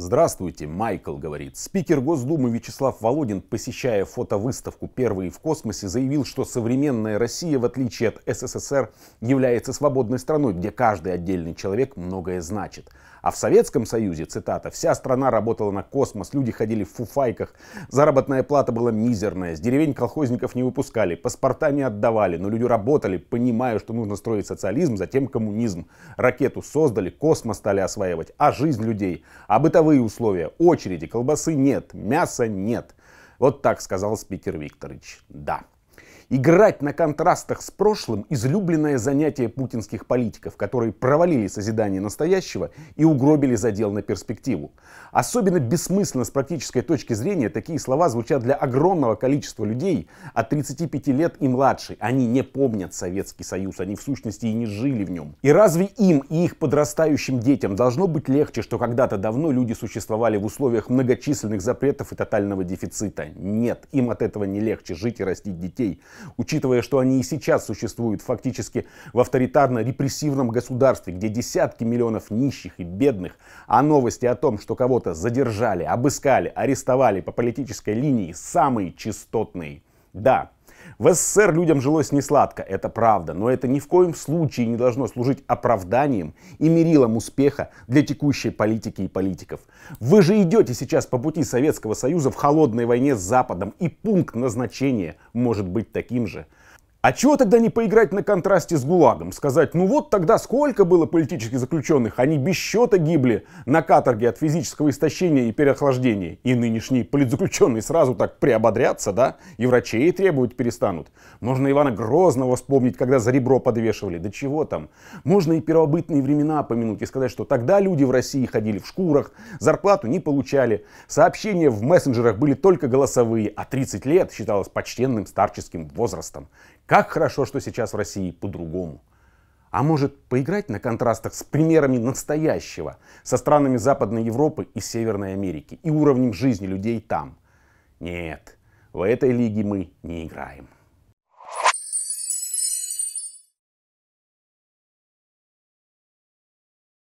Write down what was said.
Здравствуйте, Майкл говорит. Спикер Госдумы Вячеслав Володин, посещая фотовыставку «Первые в космосе», заявил, что современная Россия, в отличие от СССР, является свободной страной, где каждый отдельный человек многое значит. А в Советском Союзе, цитата, «вся страна работала на космос, люди ходили в фуфайках, заработная плата была мизерная, с деревень колхозников не выпускали, паспорта не отдавали, но люди работали, понимая, что нужно строить социализм, затем коммунизм. Ракету создали, космос стали осваивать, а жизнь людей, а бытовые Ценовые условия. Очереди, колбасы нет, мяса нет. Вот так сказал спикер Викторович. Да. Играть на контрастах с прошлым – излюбленное занятие путинских политиков, которые провалили созидание настоящего и угробили задел на перспективу. Особенно бессмысленно с практической точки зрения такие слова звучат для огромного количества людей от 35 лет и младше. Они не помнят Советский Союз, они в сущности и не жили в нем. И разве им и их подрастающим детям должно быть легче, что когда-то давно люди существовали в условиях многочисленных запретов и тотального дефицита? Нет, им от этого не легче жить и растить детей учитывая, что они и сейчас существуют фактически в авторитарно-репрессивном государстве, где десятки миллионов нищих и бедных, а новости о том, что кого-то задержали, обыскали, арестовали по политической линии, самые частотные. Да, в СССР людям жилось не сладко, это правда, но это ни в коем случае не должно служить оправданием и мерилом успеха для текущей политики и политиков. Вы же идете сейчас по пути Советского Союза в холодной войне с Западом, и пункт назначения может быть таким же – а чего тогда не поиграть на контрасте с ГУЛАГом? Сказать, ну вот тогда сколько было политических заключенных, они без счета гибли на каторге от физического истощения и переохлаждения. И нынешние политзаключенные сразу так приободрятся, да? И врачей требуют перестанут. Можно Ивана Грозного вспомнить, когда за ребро подвешивали. Да чего там? Можно и первобытные времена помянуть и сказать, что тогда люди в России ходили в шкурах, зарплату не получали, сообщения в мессенджерах были только голосовые, а 30 лет считалось почтенным старческим возрастом. Как хорошо, что сейчас в России по-другому. А может поиграть на контрастах с примерами настоящего, со странами Западной Европы и Северной Америки и уровнем жизни людей там? Нет, в этой лиге мы не играем.